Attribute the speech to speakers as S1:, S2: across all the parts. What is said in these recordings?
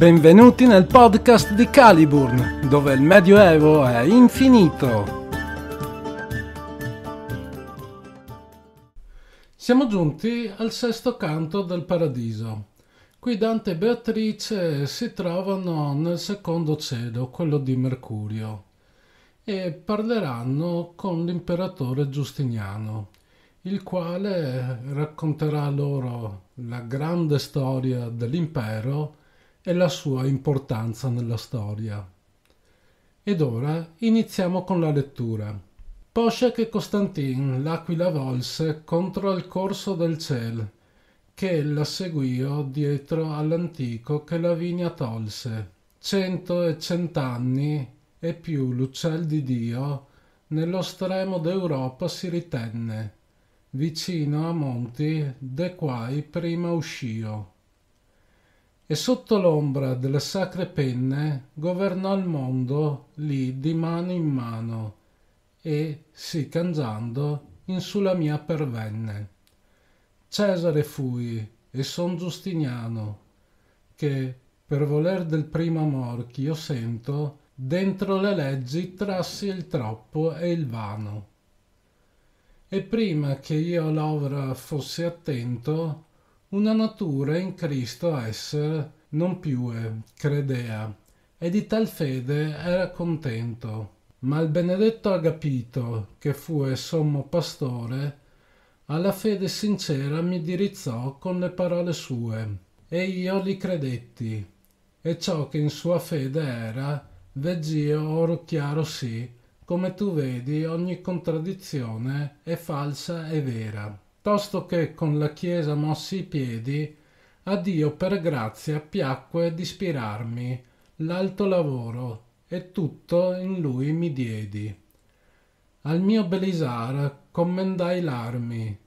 S1: Benvenuti nel podcast di Caliburn, dove il Medioevo è infinito. Siamo giunti al sesto canto del Paradiso. Qui Dante e Beatrice si trovano nel secondo cielo, quello di Mercurio, e parleranno con l'imperatore Giustiniano, il quale racconterà loro la grande storia dell'impero e la sua importanza nella storia. Ed ora iniziamo con la lettura. Poshek e Costantin l'aquila volse contro il corso del ciel, che la seguio dietro all'antico che Lavinia tolse. Cento e cent'anni e più l'uccel di Dio nello stremo d'Europa si ritenne, vicino a monti de quai prima uscio e sotto l'ombra delle sacre penne governò il mondo lì di mano in mano e, sì cangiando, in sulla mia pervenne. Cesare fui e son Giustiniano, che, per voler del primo amor ch'io sento, dentro le leggi trassi il troppo e il vano. E prima che io all'ovra fossi attento, una natura in Cristo esser non piue credea, e di tal fede era contento. Ma il benedetto Agapito, che fu sommo pastore, alla fede sincera mi dirizzò con le parole sue, e io li credetti, e ciò che in sua fede era, veggio oro chiaro sì, come tu vedi ogni contraddizione è falsa e vera tosto che con la Chiesa mossi i piedi, a Dio per grazia piacque di d'ispirarmi l'alto lavoro e tutto in lui mi diedi. Al mio Belisar commendai l'armi,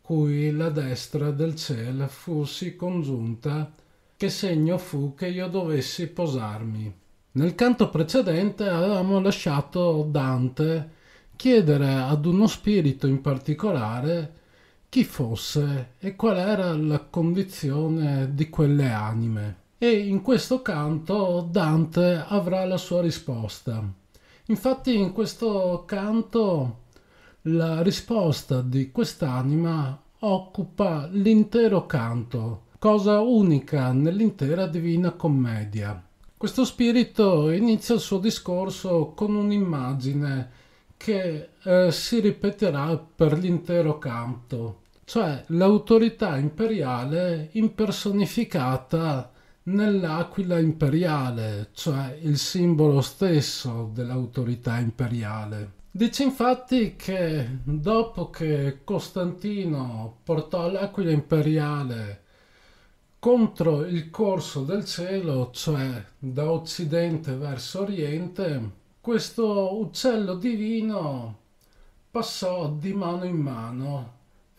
S1: cui la destra del ciel fu sì congiunta che segno fu che io dovessi posarmi. Nel canto precedente avevamo lasciato Dante chiedere ad uno spirito in particolare chi fosse e qual era la condizione di quelle anime. E in questo canto Dante avrà la sua risposta. Infatti in questo canto la risposta di quest'anima occupa l'intero canto, cosa unica nell'intera Divina Commedia. Questo spirito inizia il suo discorso con un'immagine che eh, si ripeterà per l'intero canto cioè l'autorità imperiale impersonificata nell'aquila imperiale, cioè il simbolo stesso dell'autorità imperiale. Dice infatti che dopo che Costantino portò l'aquila imperiale contro il corso del cielo, cioè da occidente verso oriente, questo uccello divino passò di mano in mano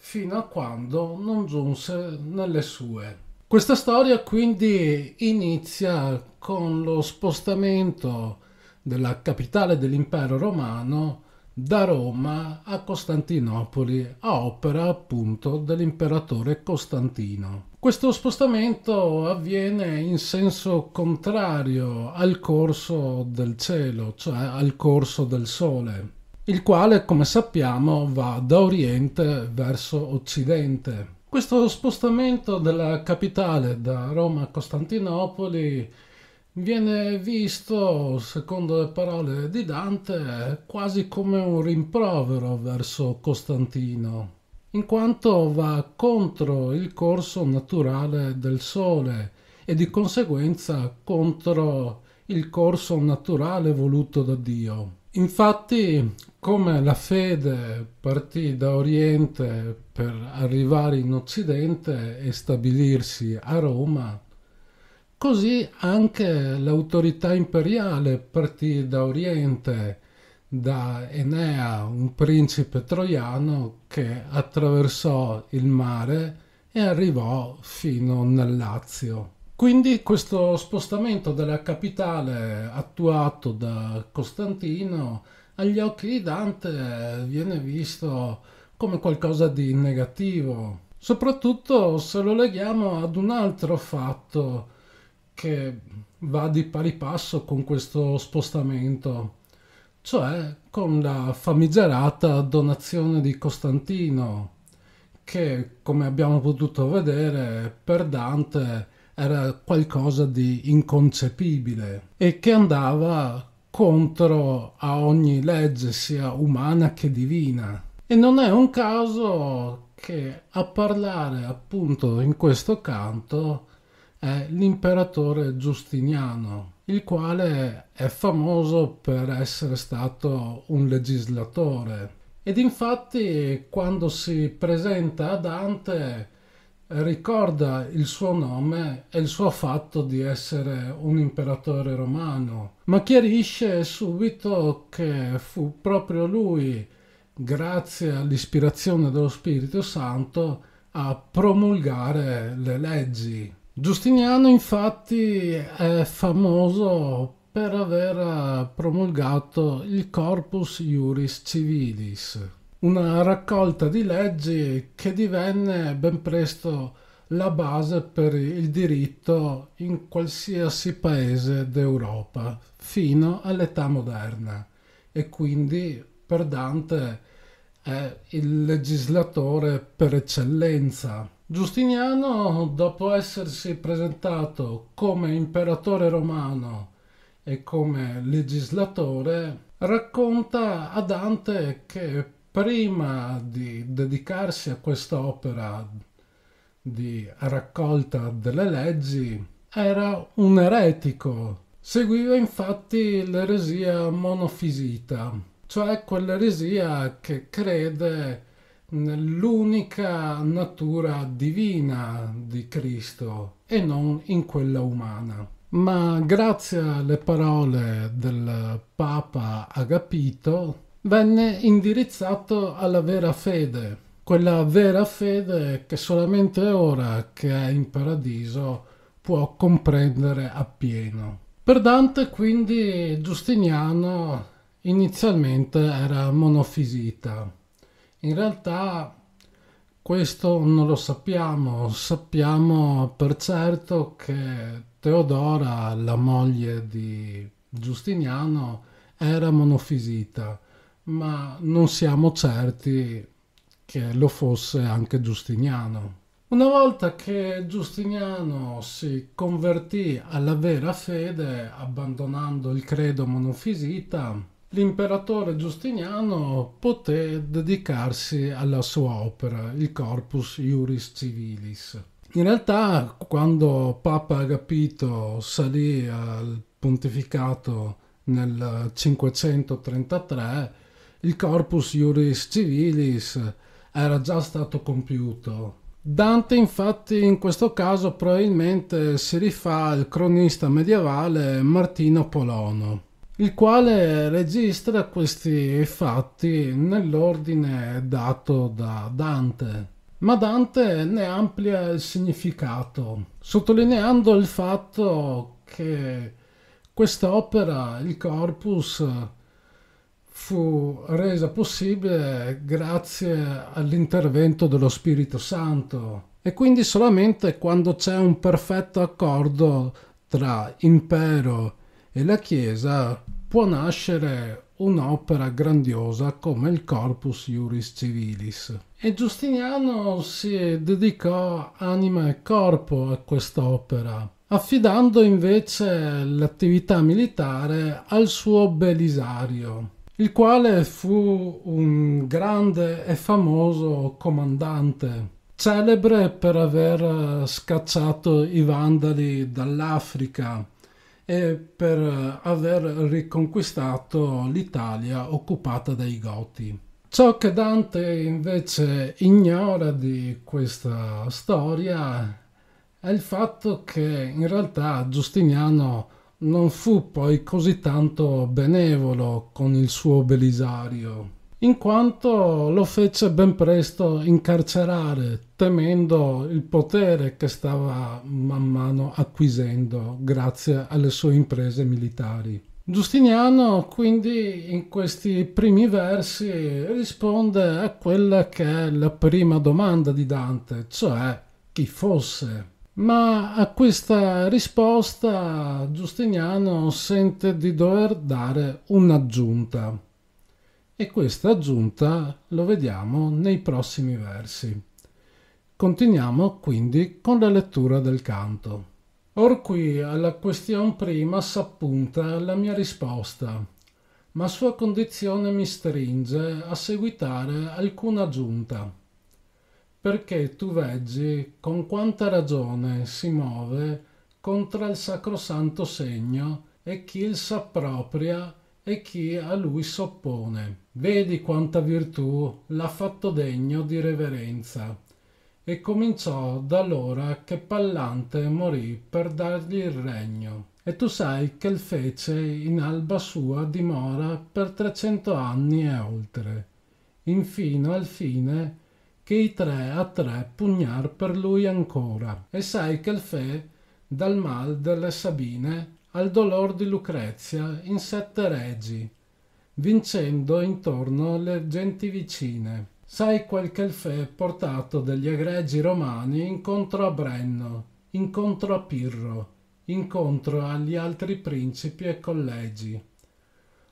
S1: fino a quando non giunse nelle sue. Questa storia quindi inizia con lo spostamento della capitale dell'impero romano da Roma a Costantinopoli a opera appunto dell'imperatore Costantino. Questo spostamento avviene in senso contrario al corso del cielo, cioè al corso del sole il quale, come sappiamo, va da oriente verso occidente. Questo spostamento della capitale da Roma a Costantinopoli viene visto, secondo le parole di Dante, quasi come un rimprovero verso Costantino, in quanto va contro il corso naturale del Sole e di conseguenza contro il corso naturale voluto da Dio. Infatti come la fede partì da Oriente per arrivare in Occidente e stabilirsi a Roma, così anche l'autorità imperiale partì da Oriente, da Enea, un principe troiano che attraversò il mare e arrivò fino nel Lazio. Quindi questo spostamento della capitale attuato da Costantino agli occhi di Dante eh, viene visto come qualcosa di negativo, soprattutto se lo leghiamo ad un altro fatto che va di pari passo con questo spostamento, cioè con la famigerata donazione di Costantino, che come abbiamo potuto vedere per Dante era qualcosa di inconcepibile e che andava contro a ogni legge sia umana che divina. E non è un caso che a parlare appunto in questo canto è l'imperatore Giustiniano, il quale è famoso per essere stato un legislatore. Ed infatti quando si presenta a Dante ricorda il suo nome e il suo fatto di essere un imperatore romano, ma chiarisce subito che fu proprio lui, grazie all'ispirazione dello Spirito Santo, a promulgare le leggi. Giustiniano infatti è famoso per aver promulgato il Corpus Iuris Civilis, una raccolta di leggi che divenne ben presto la base per il diritto in qualsiasi paese d'Europa fino all'età moderna e quindi per Dante è il legislatore per eccellenza. Giustiniano, dopo essersi presentato come imperatore romano e come legislatore, racconta a Dante che Prima di dedicarsi a quest'opera di raccolta delle leggi, era un eretico. Seguiva infatti l'eresia monofisita, cioè quell'eresia che crede nell'unica natura divina di Cristo e non in quella umana. Ma grazie alle parole del Papa Agapito, venne indirizzato alla vera fede, quella vera fede che solamente ora che è in paradiso può comprendere appieno. Per Dante quindi Giustiniano inizialmente era monofisita. In realtà questo non lo sappiamo, sappiamo per certo che Teodora, la moglie di Giustiniano, era monofisita ma non siamo certi che lo fosse anche Giustiniano. Una volta che Giustiniano si convertì alla vera fede, abbandonando il credo monofisita, l'imperatore Giustiniano poté dedicarsi alla sua opera, il Corpus Iuris Civilis. In realtà, quando Papa Agapito salì al pontificato nel 533, il corpus iuris civilis era già stato compiuto. Dante infatti in questo caso probabilmente si rifà al cronista medievale Martino Polono, il quale registra questi fatti nell'ordine dato da Dante. Ma Dante ne amplia il significato, sottolineando il fatto che quest'opera, il corpus, fu resa possibile grazie all'intervento dello Spirito Santo e quindi solamente quando c'è un perfetto accordo tra impero e la Chiesa può nascere un'opera grandiosa come il Corpus Iuris Civilis. E Giustiniano si dedicò anima e corpo a quest'opera, affidando invece l'attività militare al suo Belisario il quale fu un grande e famoso comandante, celebre per aver eh, scacciato i Vandali dall'Africa e per eh, aver riconquistato l'Italia occupata dai Goti. Ciò che Dante invece ignora di questa storia è il fatto che in realtà Giustiniano non fu poi così tanto benevolo con il suo Belisario, in quanto lo fece ben presto incarcerare, temendo il potere che stava man mano acquisendo grazie alle sue imprese militari. Giustiniano quindi in questi primi versi risponde a quella che è la prima domanda di Dante, cioè chi fosse ma a questa risposta Giustiniano sente di dover dare un'aggiunta e questa aggiunta lo vediamo nei prossimi versi. Continuiamo quindi con la lettura del canto. Or qui alla questione prima s'appunta la mia risposta, ma sua condizione mi stringe a seguitare alcuna aggiunta perché tu veggi con quanta ragione si muove contra il sacrosanto segno e chi il s'appropria e chi a lui s'oppone. Vedi quanta virtù l'ha fatto degno di reverenza. E cominciò da allora che Pallante morì per dargli il regno. E tu sai che il fece in alba sua dimora per trecento anni e oltre, infino al fine che i tre a tre pugnar per lui ancora e sai che il fe dal mal delle Sabine al dolor di Lucrezia in sette regi vincendo intorno le genti vicine sai quel che il fe portato degli egregi romani incontro a Brenno incontro a Pirro incontro agli altri principi e collegi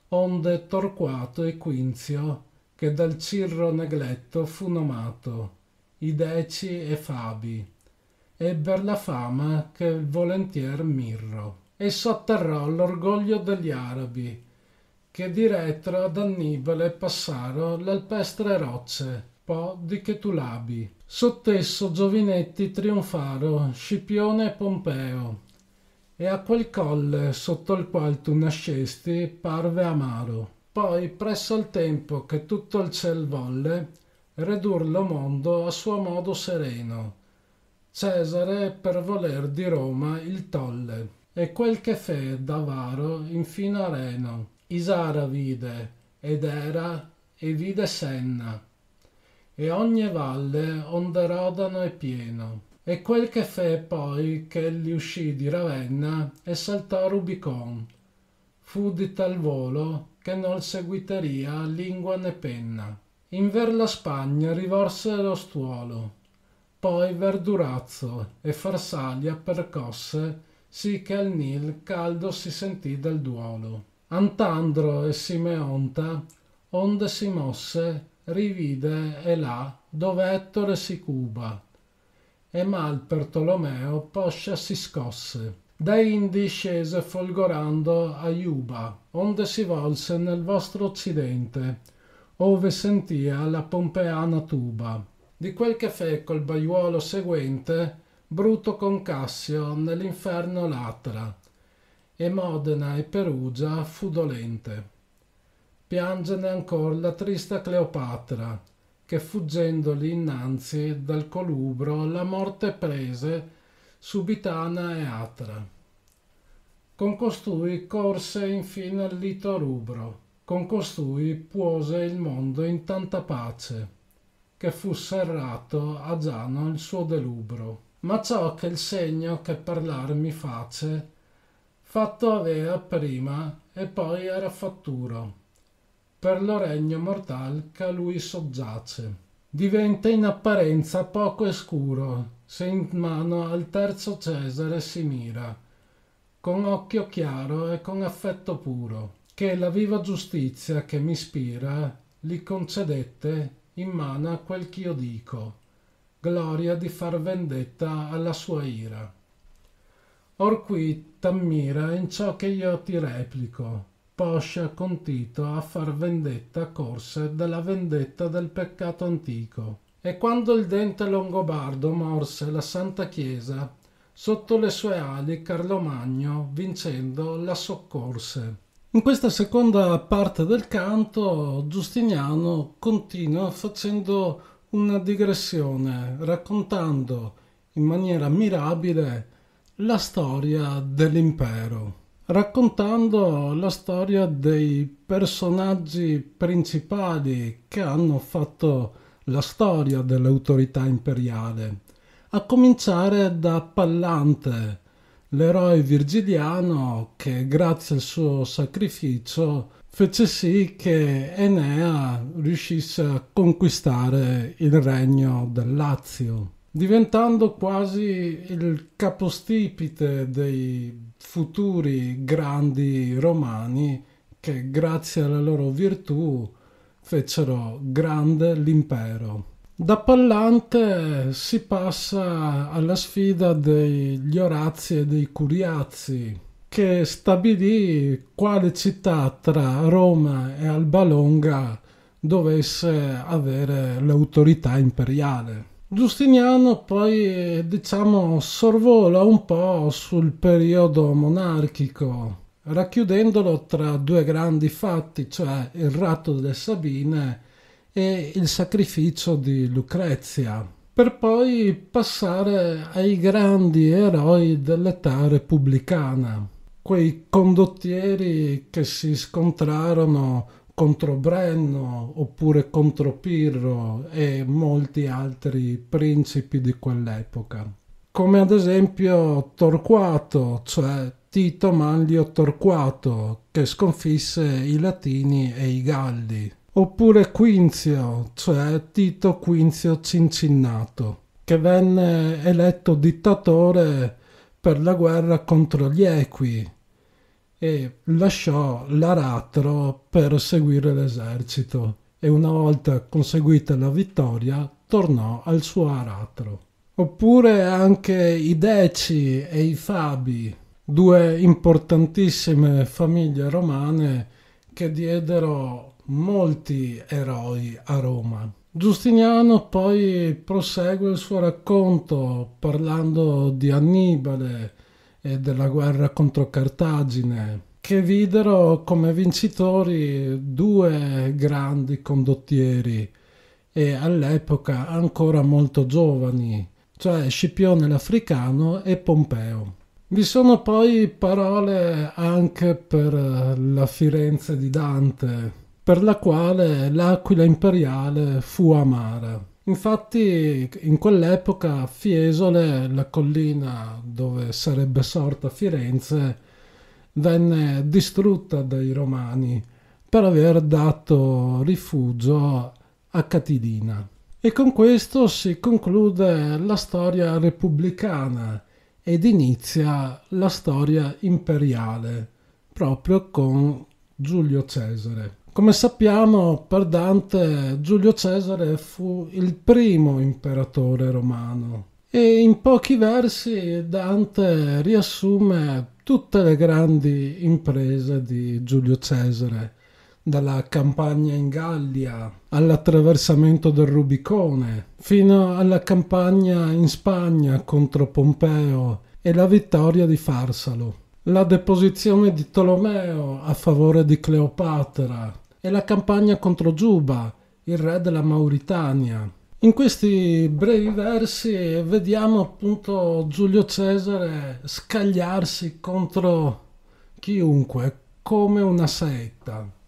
S1: onde Torquato e Quinzio che dal Cirro Negletto fu nomato i Deci e Fabi, ebber la fama che volentier mirro, e sotterrò l'orgoglio degli arabi, che di retro ad Annibale passaro l'alpestre rocce, po di che tu labi. Sottesso giovinetti trionfaro Scipione e Pompeo, e a quel colle sotto il qual tu nascesti parve amaro poi presso il tempo che tutto il ciel volle, redur lo mondo a suo modo sereno. Cesare per voler di Roma il tolle, e quel che fe d'avaro infino a Reno. Isara vide, ed era, e vide Senna, e ogni valle onde rodano è pieno. E quel che fe poi che egli uscì di Ravenna e saltò Rubicon, fu di tal volo che nol seguiteria lingua né penna. In ver la Spagna rivorse lo stuolo, poi Verdurazzo e Farsalia percosse, sì che al Nil caldo si sentì del duolo. Antandro e Simeonta, onde si mosse, rivide e là dove Ettore si cuba, e mal per Tolomeo poscia si scosse da Indi scese folgorando a Iuba, onde si volse nel vostro occidente, ove sentia la pompeana tuba. Di quel che fe col baiuolo seguente, Bruto con Cassio nell'inferno latra, e Modena e Perugia fu dolente. Piangene ancor la trista Cleopatra, che fuggendoli innanzi dal colubro la morte prese Subitana e Atra. Con costui corse infine al lito rubro, con costui puose il mondo in tanta pace, che fu serrato a Giano il suo delubro. Ma ciò che il segno che parlar mi face, fatto avea prima e poi era fatturo, per lo regno mortal che a lui soggiace. Diventa in apparenza poco e scuro, se in mano al terzo Cesare si mira, con occhio chiaro e con affetto puro, che la viva giustizia che mi ispira li concedette in mano a quel ch'io dico, gloria di far vendetta alla sua ira. Or qui t'ammira in ciò che io ti replico, poscia con Tito a far vendetta corse della vendetta del peccato antico e quando il dente longobardo morse la Santa Chiesa, sotto le sue ali Carlo Magno, vincendo, la soccorse. In questa seconda parte del canto Giustiniano continua facendo una digressione, raccontando in maniera mirabile la storia dell'impero, raccontando la storia dei personaggi principali che hanno fatto la storia dell'autorità imperiale, a cominciare da Pallante, l'eroe virgiliano che grazie al suo sacrificio fece sì che Enea riuscisse a conquistare il regno del Lazio, diventando quasi il capostipite dei futuri grandi romani che grazie alla loro virtù fecero grande l'impero. Da Pallante si passa alla sfida degli Orazi e dei Curiazi, che stabilì quale città tra Roma e Alba Longa dovesse avere l'autorità imperiale. Giustiniano poi diciamo sorvola un po' sul periodo monarchico racchiudendolo tra due grandi fatti, cioè il ratto delle Sabine e il sacrificio di Lucrezia, per poi passare ai grandi eroi dell'età repubblicana, quei condottieri che si scontrarono contro Brenno oppure contro Pirro e molti altri principi di quell'epoca, come ad esempio Torquato, cioè Tito Manlio Torquato, che sconfisse i Latini e i Galli, oppure Quinzio, cioè Tito Quinzio Cincinnato, che venne eletto dittatore per la guerra contro gli Equi e lasciò l'aratro per seguire l'esercito e una volta conseguita la vittoria tornò al suo aratro. Oppure anche i Deci e i Fabi, due importantissime famiglie romane che diedero molti eroi a Roma. Giustiniano poi prosegue il suo racconto parlando di Annibale e della guerra contro Cartagine, che videro come vincitori due grandi condottieri e all'epoca ancora molto giovani, cioè Scipione l'Africano e Pompeo. Vi sono poi parole anche per eh, la Firenze di Dante, per la quale l'aquila imperiale fu amara. Infatti in quell'epoca Fiesole, la collina dove sarebbe sorta Firenze, venne distrutta dai romani per aver dato rifugio a Catilina. E con questo si conclude la storia repubblicana ed inizia la storia imperiale proprio con Giulio Cesare. Come sappiamo, per Dante Giulio Cesare fu il primo imperatore romano e in pochi versi Dante riassume tutte le grandi imprese di Giulio Cesare dalla campagna in Gallia all'attraversamento del Rubicone, fino alla campagna in Spagna contro Pompeo e la vittoria di Farsalo, la deposizione di Tolomeo a favore di Cleopatra e la campagna contro Giuba, il re della Mauritania. In questi brevi versi vediamo appunto Giulio Cesare scagliarsi contro chiunque come una saetta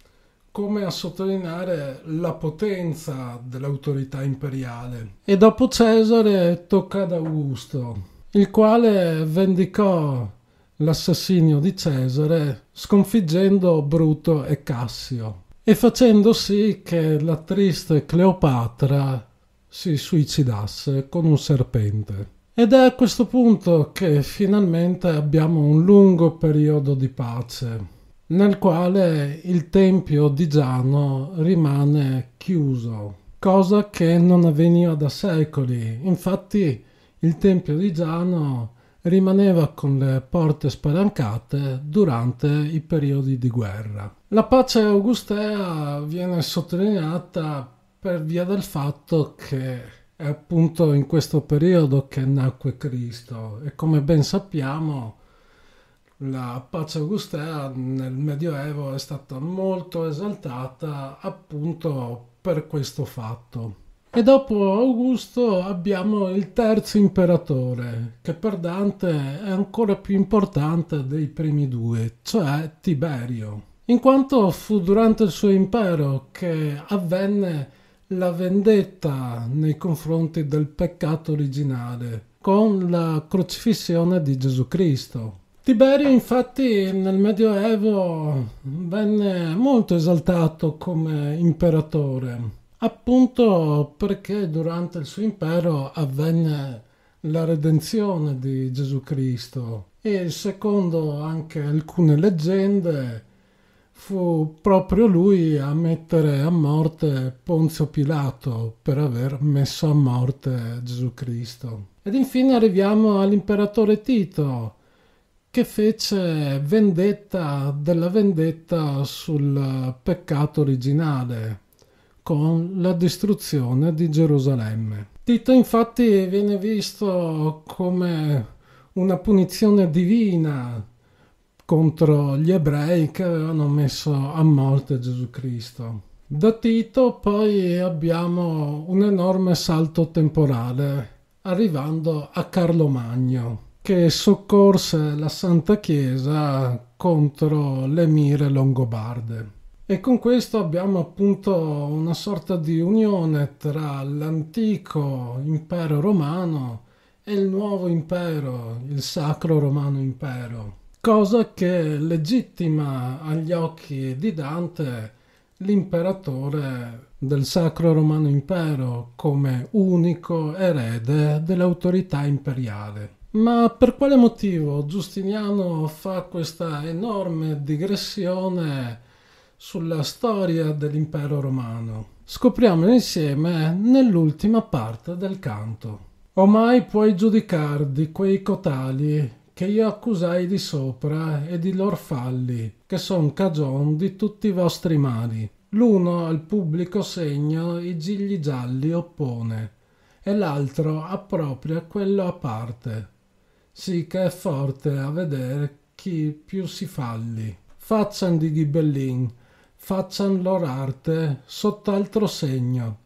S1: come a sottolineare la potenza dell'autorità imperiale. E dopo Cesare tocca ad Augusto, il quale vendicò l'assassinio di Cesare sconfiggendo Bruto e Cassio e facendo sì che la triste Cleopatra si suicidasse con un serpente. Ed è a questo punto che finalmente abbiamo un lungo periodo di pace nel quale il tempio di Giano rimane chiuso, cosa che non avveniva da secoli. Infatti il tempio di Giano rimaneva con le porte spalancate durante i periodi di guerra. La pace augustea viene sottolineata per via del fatto che è appunto in questo periodo che nacque Cristo e come ben sappiamo la pace augustea nel Medioevo è stata molto esaltata appunto per questo fatto. E dopo Augusto abbiamo il terzo imperatore, che per Dante è ancora più importante dei primi due, cioè Tiberio, in quanto fu durante il suo impero che avvenne la vendetta nei confronti del peccato originale con la crocifissione di Gesù Cristo Tiberio infatti nel Medioevo venne molto esaltato come imperatore, appunto perché durante il suo impero avvenne la redenzione di Gesù Cristo e secondo anche alcune leggende fu proprio lui a mettere a morte Ponzio Pilato per aver messo a morte Gesù Cristo. Ed infine arriviamo all'imperatore Tito che fece vendetta della vendetta sul peccato originale con la distruzione di Gerusalemme. Tito infatti viene visto come una punizione divina contro gli ebrei che avevano messo a morte Gesù Cristo. Da Tito poi abbiamo un enorme salto temporale, arrivando a Carlo Magno che soccorse la Santa Chiesa contro le mire longobarde. E con questo abbiamo appunto una sorta di unione tra l'antico impero romano e il nuovo impero, il sacro romano impero, cosa che legittima agli occhi di Dante l'imperatore del Sacro Romano Impero come unico erede dell'autorità imperiale. Ma per quale motivo Giustiniano fa questa enorme digressione sulla storia dell'impero romano? Scopriamolo insieme nell'ultima parte del canto. Omai puoi giudicar di quei cotali che io accusai di sopra e di lor falli, che son cagion di tutti i vostri mali. L'uno al pubblico segno i gigli gialli oppone, e l'altro appropria quello a parte. Sì che è forte a vedere chi più si falli. Faccian di ghibellin, faccian lor arte sott'altro segno,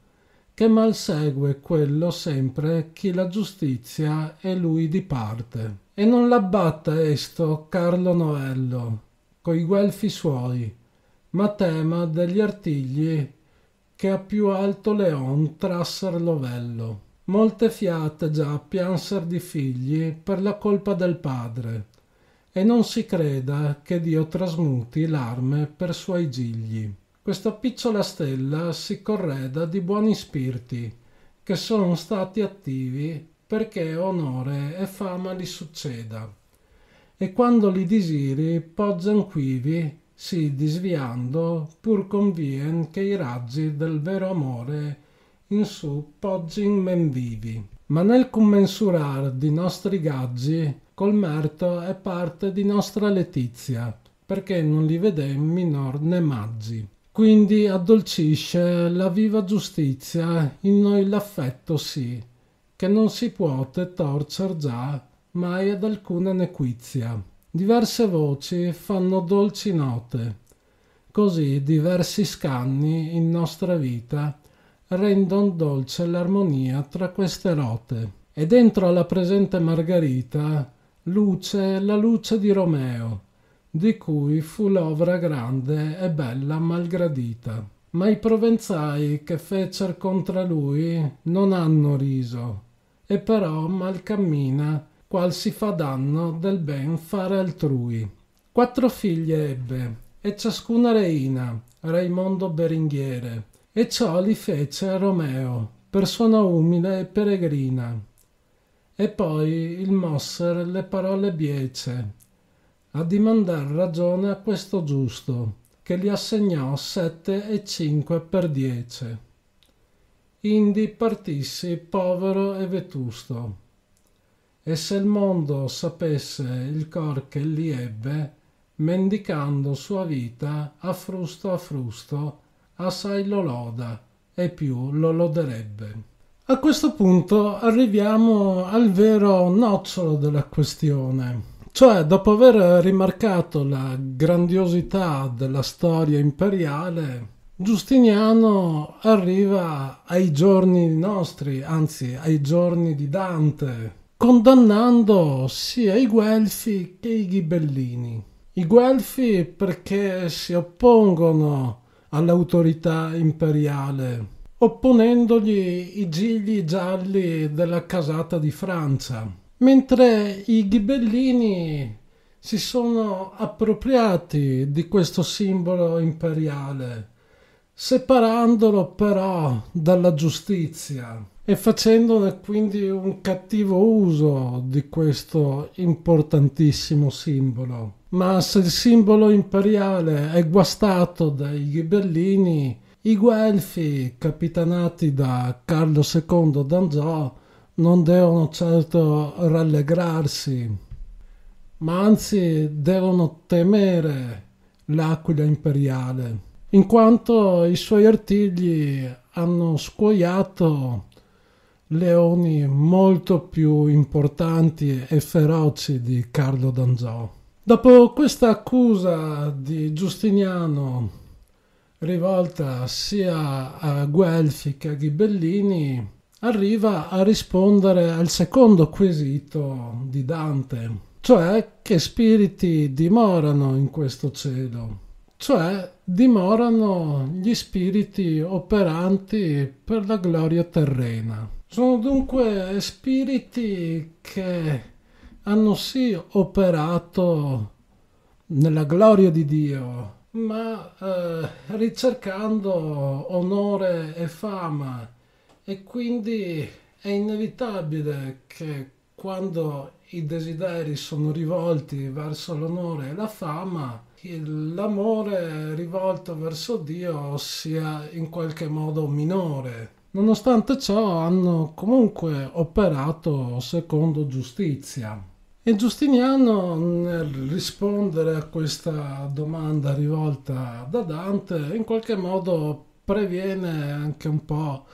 S1: che mal segue quello sempre chi la giustizia e lui di parte. E non l'abbatta esto Carlo Noello, coi guelfi suoi, ma tema degli artigli che a più alto leon trasser l'ovello. Molte fiate già pianser di figli per la colpa del padre, e non si creda che Dio trasmuti l'arme per suoi gigli. Questa picciola stella si correda di buoni spiriti, che sono stati attivi perché onore e fama li succeda. E quando li disiri poggian quivi, si disviando, pur convien che i raggi del vero amore in su poggin men vivi. Ma nel commensurar di nostri gaggi, col merto è parte di nostra letizia, perché non li vedem minor né maggi. Quindi addolcisce la viva giustizia in noi l'affetto sì, che non si puote torcer già mai ad alcuna nequizia. Diverse voci fanno dolci note, così diversi scanni in nostra vita rendon dolce l'armonia tra queste rote. E dentro alla presente Margherita luce la luce di Romeo, di cui fu l'ovra grande e bella malgradita. Ma i provenzai che fecer contra lui non hanno riso, e però mal cammina qual si fa danno del ben fare altrui. Quattro figlie ebbe, e ciascuna reina, Raimondo Beringhiere, e ciò li fece Romeo, persona umile e peregrina. E poi il Mosser le parole biece, a dimandar ragione a questo giusto, che gli assegnò sette e cinque per diece. Indi partissi povero e vetusto. E se il mondo sapesse il cor che li ebbe, mendicando sua vita a frusto a frusto, assai lo loda e più lo loderebbe. A questo punto arriviamo al vero nocciolo della questione. Cioè, dopo aver rimarcato la grandiosità della storia imperiale, Giustiniano arriva ai giorni nostri, anzi ai giorni di Dante, condannando sia i Guelfi che i Ghibellini. I Guelfi perché si oppongono all'autorità imperiale, opponendogli i gigli gialli della casata di Francia, mentre i ghibellini si sono appropriati di questo simbolo imperiale, separandolo però dalla giustizia e facendone quindi un cattivo uso di questo importantissimo simbolo. Ma se il simbolo imperiale è guastato dai ghibellini, i guelfi, capitanati da Carlo II d'Anzò, non devono certo rallegrarsi, ma anzi devono temere l'aquila imperiale, in quanto i suoi artigli hanno scuoiato leoni molto più importanti e feroci di Carlo d'Angiò. Dopo questa accusa di Giustiniano rivolta sia a Guelfi che a Ghibellini, arriva a rispondere al secondo quesito di Dante, cioè che spiriti dimorano in questo cielo, cioè dimorano gli spiriti operanti per la gloria terrena. Sono dunque spiriti che hanno sì operato nella gloria di Dio, ma eh, ricercando onore e fama e quindi è inevitabile che quando i desideri sono rivolti verso l'onore e la fama, l'amore rivolto verso Dio sia in qualche modo minore. Nonostante ciò hanno comunque operato secondo giustizia. E Giustiniano nel rispondere a questa domanda rivolta da Dante in qualche modo previene anche un po'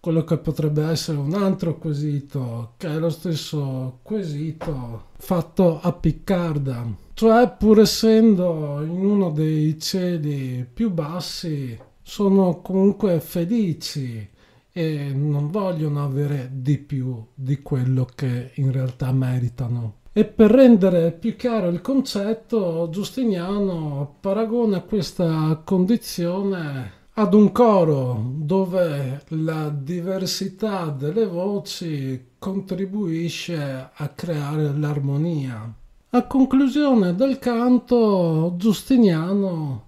S1: quello che potrebbe essere un altro quesito, che è lo stesso quesito fatto a Piccarda. Cioè, pur essendo in uno dei cieli più bassi, sono comunque felici e non vogliono avere di più di quello che in realtà meritano. E per rendere più chiaro il concetto, Giustiniano paragona questa condizione ad un coro dove la diversità delle voci contribuisce a creare l'armonia. A conclusione del canto, Giustiniano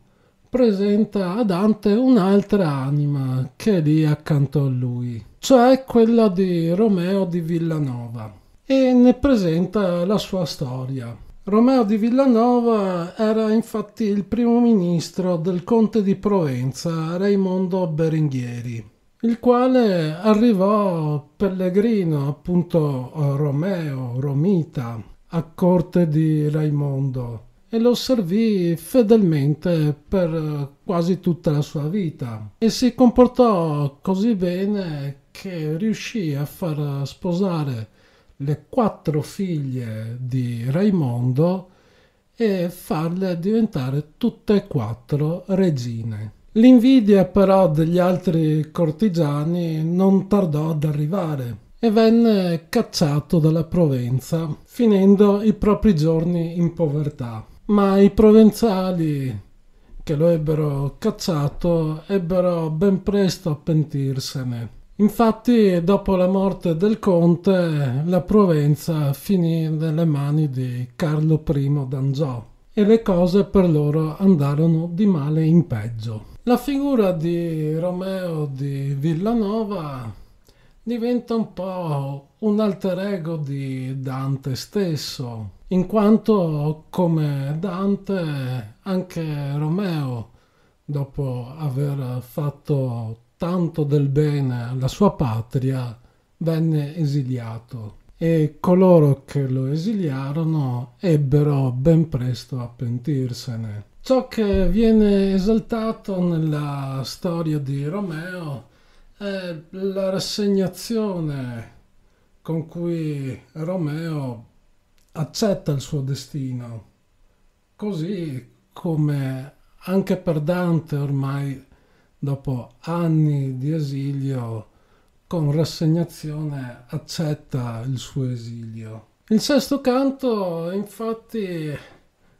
S1: presenta a Dante un'altra anima che è lì accanto a lui, cioè quella di Romeo di Villanova, e ne presenta la sua storia. Romeo di Villanova era infatti il primo ministro del conte di Provenza, Raimondo Berenghieri, il quale arrivò pellegrino, appunto Romeo, Romita, a corte di Raimondo e lo servì fedelmente per eh, quasi tutta la sua vita e si comportò così bene che riuscì a far sposare le quattro figlie di Raimondo e farle diventare tutte e quattro regine. L'invidia però degli altri cortigiani non tardò ad arrivare e venne cacciato dalla Provenza, finendo i propri giorni in povertà ma i provenzali che lo ebbero cacciato ebbero ben presto a pentirsene. Infatti, dopo la morte del conte, la Provenza finì nelle mani di Carlo I d'Angiò e le cose per loro andarono di male in peggio. La figura di Romeo di Villanova diventa un po' un alter ego di Dante stesso in quanto come Dante anche Romeo, dopo aver fatto tanto del bene alla sua patria, venne esiliato e coloro che lo esiliarono ebbero ben presto a pentirsene. Ciò che viene esaltato nella storia di Romeo è la rassegnazione con cui Romeo accetta il suo destino, così come anche per Dante ormai dopo anni di esilio con rassegnazione accetta il suo esilio. Il sesto canto infatti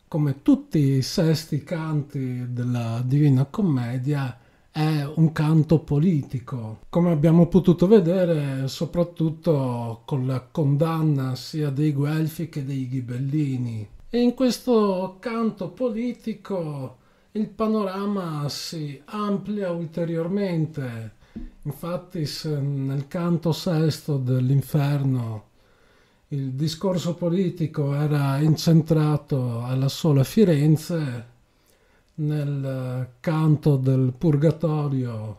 S1: come tutti i sesti canti della Divina Commedia è un canto politico, come abbiamo potuto vedere soprattutto con la condanna sia dei Guelfi che dei Ghibellini. E in questo canto politico il panorama si amplia ulteriormente. Infatti se nel canto sesto dell'inferno il discorso politico era incentrato alla sola Firenze, nel canto del Purgatorio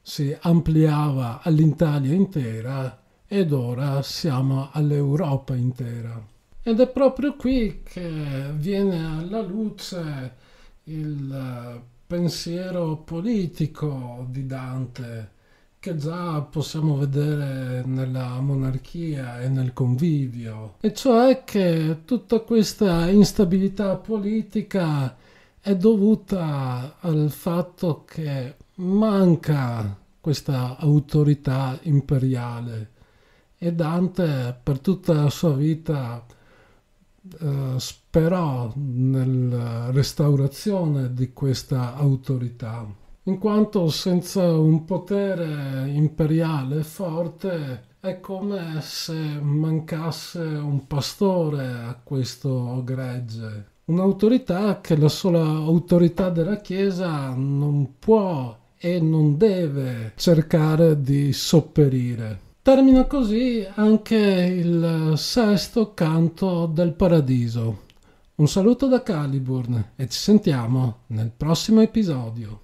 S1: si ampliava all'Italia intera ed ora siamo all'Europa intera. Ed è proprio qui che viene alla luce il eh, pensiero politico di Dante, che già possiamo vedere nella monarchia e nel convivio, e cioè che tutta questa instabilità politica è dovuta al fatto che manca questa autorità imperiale e Dante per tutta la sua vita eh, sperò nella restaurazione di questa autorità, in quanto senza un potere imperiale forte è come se mancasse un pastore a questo gregge Un'autorità che la sola autorità della Chiesa non può e non deve cercare di sopperire. Termina così anche il sesto canto del paradiso. Un saluto da Caliburn e ci sentiamo nel prossimo episodio.